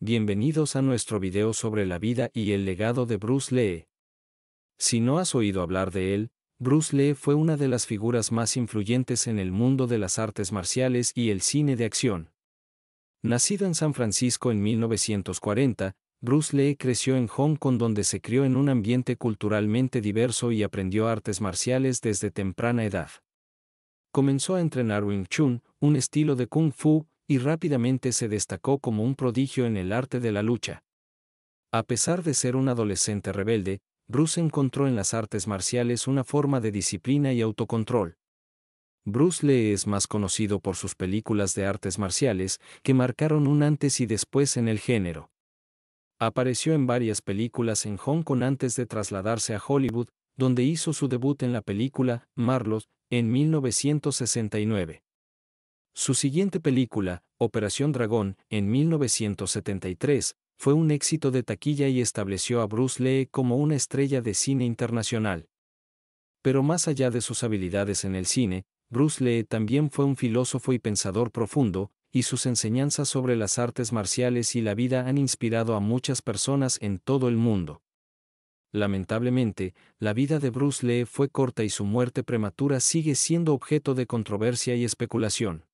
Bienvenidos a nuestro video sobre la vida y el legado de Bruce Lee. Si no has oído hablar de él, Bruce Lee fue una de las figuras más influyentes en el mundo de las artes marciales y el cine de acción. Nacido en San Francisco en 1940, Bruce Lee creció en Hong Kong donde se crió en un ambiente culturalmente diverso y aprendió artes marciales desde temprana edad. Comenzó a entrenar Wing Chun, un estilo de kung fu, y rápidamente se destacó como un prodigio en el arte de la lucha. A pesar de ser un adolescente rebelde, Bruce encontró en las artes marciales una forma de disciplina y autocontrol. Bruce Lee es más conocido por sus películas de artes marciales, que marcaron un antes y después en el género. Apareció en varias películas en Hong Kong antes de trasladarse a Hollywood, donde hizo su debut en la película Marlos en 1969. Su siguiente película, Operación Dragón, en 1973, fue un éxito de taquilla y estableció a Bruce Lee como una estrella de cine internacional. Pero más allá de sus habilidades en el cine, Bruce Lee también fue un filósofo y pensador profundo, y sus enseñanzas sobre las artes marciales y la vida han inspirado a muchas personas en todo el mundo. Lamentablemente, la vida de Bruce Lee fue corta y su muerte prematura sigue siendo objeto de controversia y especulación.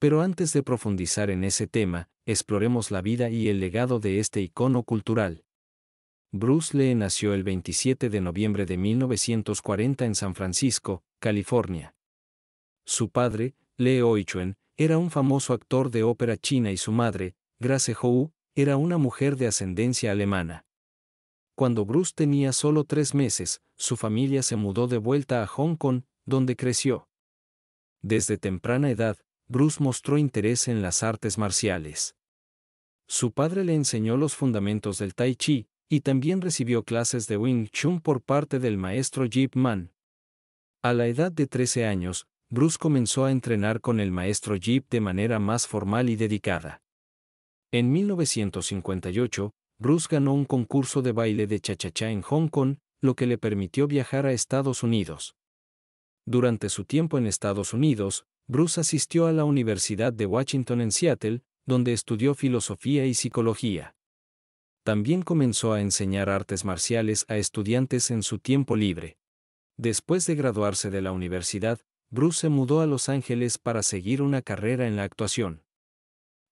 Pero antes de profundizar en ese tema, exploremos la vida y el legado de este icono cultural. Bruce Lee nació el 27 de noviembre de 1940 en San Francisco, California. Su padre, Lee Oichuen, era un famoso actor de ópera china y su madre, Grace Hou, era una mujer de ascendencia alemana. Cuando Bruce tenía solo tres meses, su familia se mudó de vuelta a Hong Kong, donde creció. Desde temprana edad, Bruce mostró interés en las artes marciales. Su padre le enseñó los fundamentos del tai chi, y también recibió clases de Wing Chun por parte del maestro Jeep Man. A la edad de 13 años, Bruce comenzó a entrenar con el maestro Jeep de manera más formal y dedicada. En 1958, Bruce ganó un concurso de baile de cha-cha-cha en Hong Kong, lo que le permitió viajar a Estados Unidos. Durante su tiempo en Estados Unidos, Bruce asistió a la Universidad de Washington en Seattle, donde estudió filosofía y psicología. También comenzó a enseñar artes marciales a estudiantes en su tiempo libre. Después de graduarse de la universidad, Bruce se mudó a Los Ángeles para seguir una carrera en la actuación.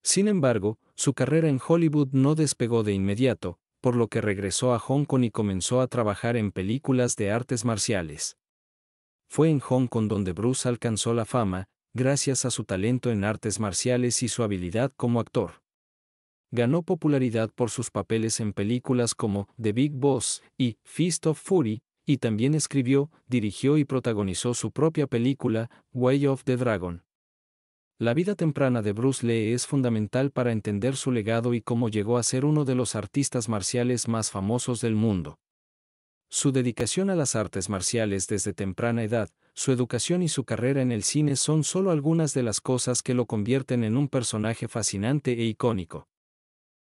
Sin embargo, su carrera en Hollywood no despegó de inmediato, por lo que regresó a Hong Kong y comenzó a trabajar en películas de artes marciales. Fue en Hong Kong donde Bruce alcanzó la fama, gracias a su talento en artes marciales y su habilidad como actor. Ganó popularidad por sus papeles en películas como The Big Boss y Feast of Fury, y también escribió, dirigió y protagonizó su propia película, Way of the Dragon. La vida temprana de Bruce Lee es fundamental para entender su legado y cómo llegó a ser uno de los artistas marciales más famosos del mundo. Su dedicación a las artes marciales desde temprana edad, su educación y su carrera en el cine son solo algunas de las cosas que lo convierten en un personaje fascinante e icónico.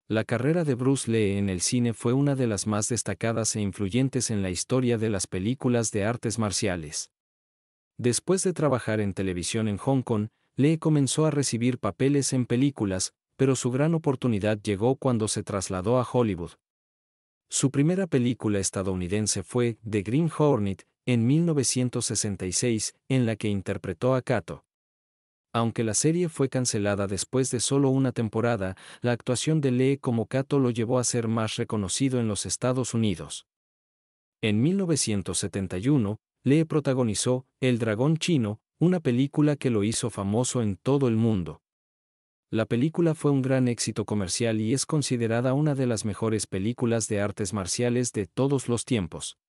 La carrera de Bruce Lee en el cine fue una de las más destacadas e influyentes en la historia de las películas de artes marciales. Después de trabajar en televisión en Hong Kong, Lee comenzó a recibir papeles en películas, pero su gran oportunidad llegó cuando se trasladó a Hollywood. Su primera película estadounidense fue The Green Hornet, en 1966, en la que interpretó a Kato. Aunque la serie fue cancelada después de solo una temporada, la actuación de Lee como Kato lo llevó a ser más reconocido en los Estados Unidos. En 1971, Lee protagonizó El Dragón Chino, una película que lo hizo famoso en todo el mundo. La película fue un gran éxito comercial y es considerada una de las mejores películas de artes marciales de todos los tiempos.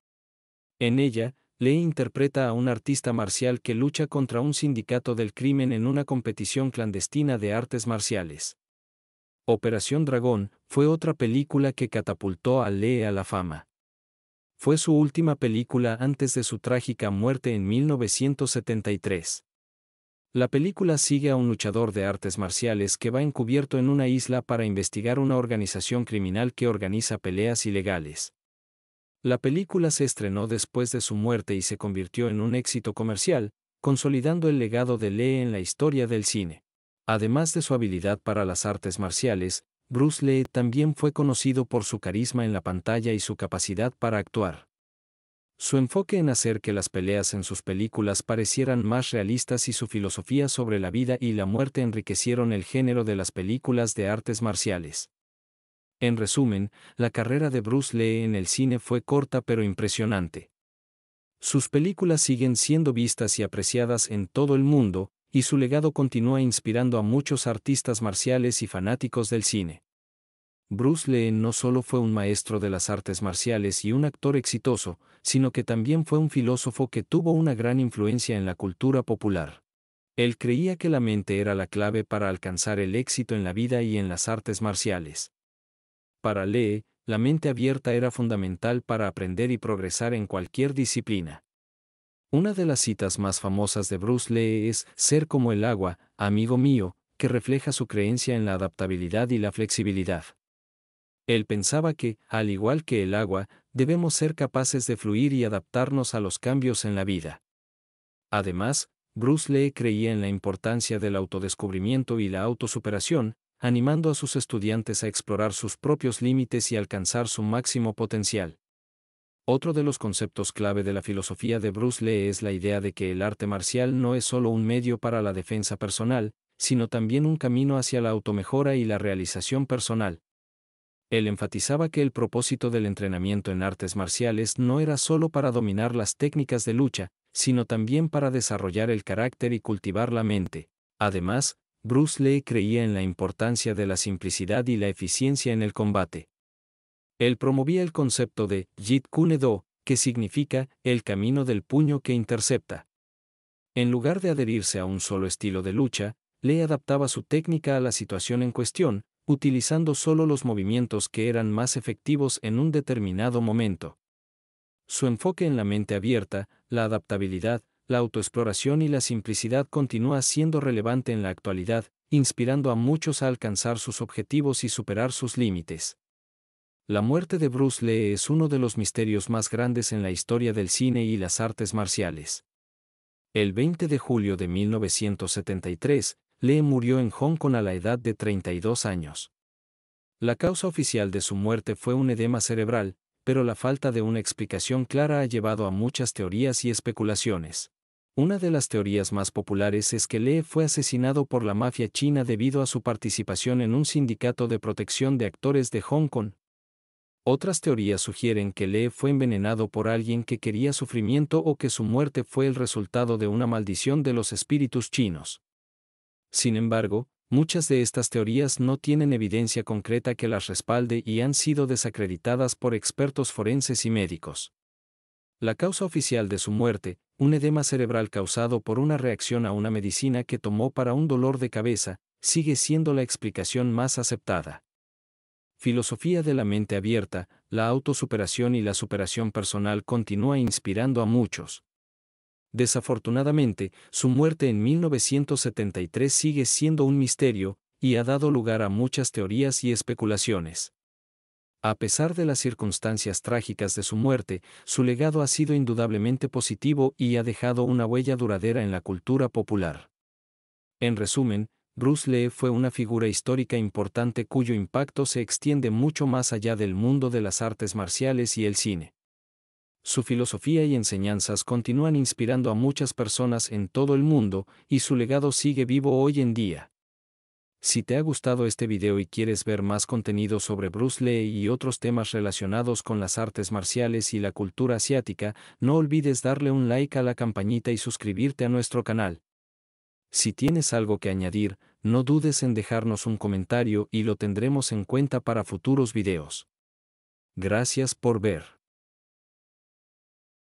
En ella, Lee interpreta a un artista marcial que lucha contra un sindicato del crimen en una competición clandestina de artes marciales. Operación Dragón fue otra película que catapultó a Lee a la fama. Fue su última película antes de su trágica muerte en 1973. La película sigue a un luchador de artes marciales que va encubierto en una isla para investigar una organización criminal que organiza peleas ilegales. La película se estrenó después de su muerte y se convirtió en un éxito comercial, consolidando el legado de Lee en la historia del cine. Además de su habilidad para las artes marciales, Bruce Lee también fue conocido por su carisma en la pantalla y su capacidad para actuar. Su enfoque en hacer que las peleas en sus películas parecieran más realistas y su filosofía sobre la vida y la muerte enriquecieron el género de las películas de artes marciales. En resumen, la carrera de Bruce Lee en el cine fue corta pero impresionante. Sus películas siguen siendo vistas y apreciadas en todo el mundo, y su legado continúa inspirando a muchos artistas marciales y fanáticos del cine. Bruce Lee no solo fue un maestro de las artes marciales y un actor exitoso, sino que también fue un filósofo que tuvo una gran influencia en la cultura popular. Él creía que la mente era la clave para alcanzar el éxito en la vida y en las artes marciales. Para Lee, la mente abierta era fundamental para aprender y progresar en cualquier disciplina. Una de las citas más famosas de Bruce Lee es Ser como el agua, amigo mío, que refleja su creencia en la adaptabilidad y la flexibilidad. Él pensaba que, al igual que el agua, debemos ser capaces de fluir y adaptarnos a los cambios en la vida. Además, Bruce Lee creía en la importancia del autodescubrimiento y la autosuperación, animando a sus estudiantes a explorar sus propios límites y alcanzar su máximo potencial. Otro de los conceptos clave de la filosofía de Bruce Lee es la idea de que el arte marcial no es solo un medio para la defensa personal, sino también un camino hacia la automejora y la realización personal. Él enfatizaba que el propósito del entrenamiento en artes marciales no era solo para dominar las técnicas de lucha, sino también para desarrollar el carácter y cultivar la mente. Además, Bruce Lee creía en la importancia de la simplicidad y la eficiencia en el combate. Él promovía el concepto de Jit Kune Do, que significa el camino del puño que intercepta. En lugar de adherirse a un solo estilo de lucha, Lee adaptaba su técnica a la situación en cuestión, utilizando solo los movimientos que eran más efectivos en un determinado momento. Su enfoque en la mente abierta, la adaptabilidad, la autoexploración y la simplicidad continúa siendo relevante en la actualidad, inspirando a muchos a alcanzar sus objetivos y superar sus límites. La muerte de Bruce Lee es uno de los misterios más grandes en la historia del cine y las artes marciales. El 20 de julio de 1973, Lee murió en Hong Kong a la edad de 32 años. La causa oficial de su muerte fue un edema cerebral, pero la falta de una explicación clara ha llevado a muchas teorías y especulaciones. Una de las teorías más populares es que Lee fue asesinado por la mafia china debido a su participación en un sindicato de protección de actores de Hong Kong. Otras teorías sugieren que Lee fue envenenado por alguien que quería sufrimiento o que su muerte fue el resultado de una maldición de los espíritus chinos. Sin embargo, muchas de estas teorías no tienen evidencia concreta que las respalde y han sido desacreditadas por expertos forenses y médicos. La causa oficial de su muerte, un edema cerebral causado por una reacción a una medicina que tomó para un dolor de cabeza, sigue siendo la explicación más aceptada. Filosofía de la mente abierta, la autosuperación y la superación personal continúa inspirando a muchos. Desafortunadamente, su muerte en 1973 sigue siendo un misterio, y ha dado lugar a muchas teorías y especulaciones. A pesar de las circunstancias trágicas de su muerte, su legado ha sido indudablemente positivo y ha dejado una huella duradera en la cultura popular. En resumen, Bruce Lee fue una figura histórica importante cuyo impacto se extiende mucho más allá del mundo de las artes marciales y el cine. Su filosofía y enseñanzas continúan inspirando a muchas personas en todo el mundo, y su legado sigue vivo hoy en día. Si te ha gustado este video y quieres ver más contenido sobre Bruce Lee y otros temas relacionados con las artes marciales y la cultura asiática, no olvides darle un like a la campanita y suscribirte a nuestro canal. Si tienes algo que añadir, no dudes en dejarnos un comentario y lo tendremos en cuenta para futuros videos. Gracias por ver.